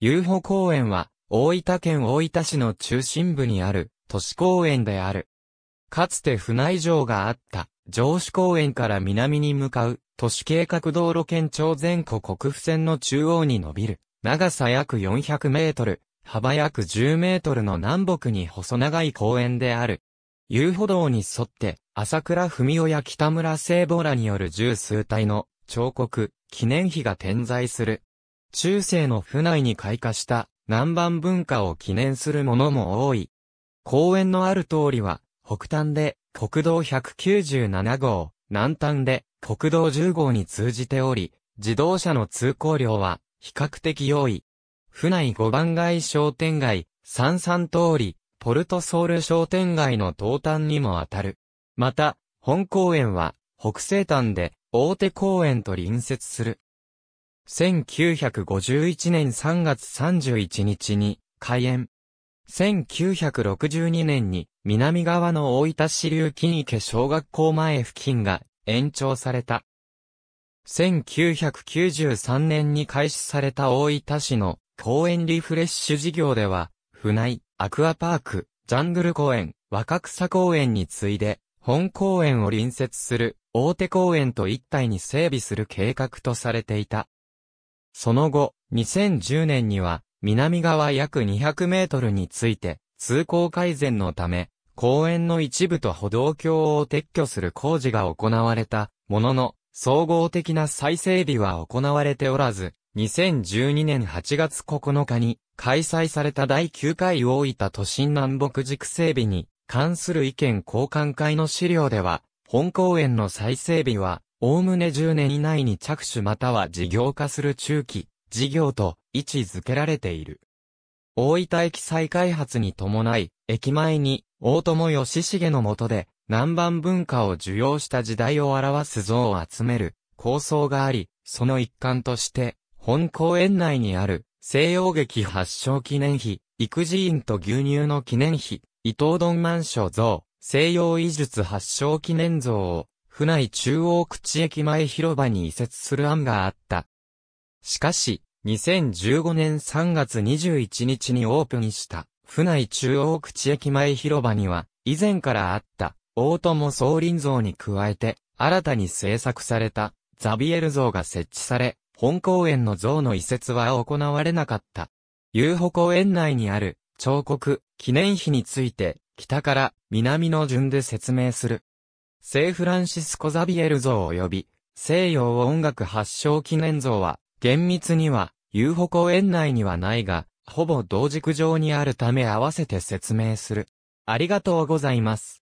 遊歩公園は、大分県大分市の中心部にある、都市公園である。かつて船内城があった、城址公園から南に向かう、都市計画道路県庁前湖国府線の中央に伸びる、長さ約400メートル、幅約10メートルの南北に細長い公園である。遊歩道に沿って、朝倉文夫や北村聖母らによる十数体の彫刻、記念碑が点在する。中世の府内に開花した南蛮文化を記念するものも多い。公園のある通りは、北端で国道197号、南端で国道10号に通じており、自動車の通行量は比較的多い。府内五番街商店街、三三通り、ポルトソウル商店街の東端にもあたる。また、本公園は北西端で大手公園と隣接する。1951年3月31日に開園。1962年に南側の大分市流金池小学校前付近が延長された。1993年に開始された大分市の公園リフレッシュ事業では、船井、アクアパーク、ジャングル公園、若草公園に次いで、本公園を隣接する大手公園と一体に整備する計画とされていた。その後、2010年には、南側約200メートルについて、通行改善のため、公園の一部と歩道橋を撤去する工事が行われた、ものの、総合的な再整備は行われておらず、2012年8月9日に開催された第9回大分都心南北軸整備に関する意見交換会の資料では、本公園の再整備はおおむね10年以内に着手または事業化する中期、事業と位置づけられている。大分駅再開発に伴い、駅前に大友義重の下で南蛮文化を受容した時代を表す像を集める構想があり、その一環として、本公園内にある西洋劇発祥記念碑、育児院と牛乳の記念碑、伊藤丼マンション像、西洋医術発祥記念像を府内中央口駅前広場に移設する案があった。しかし、2015年3月21日にオープンした府内中央口駅前広場には、以前からあった大友総林像に加えて、新たに制作されたザビエル像が設置され、本公園の像の移設は行われなかった。遊歩公園内にある彫刻、記念碑について、北から南の順で説明する。聖フランシスコ・ザビエル像及び、西洋音楽発祥記念像は、厳密には、遊歩公園内にはないが、ほぼ同軸上にあるため合わせて説明する。ありがとうございます。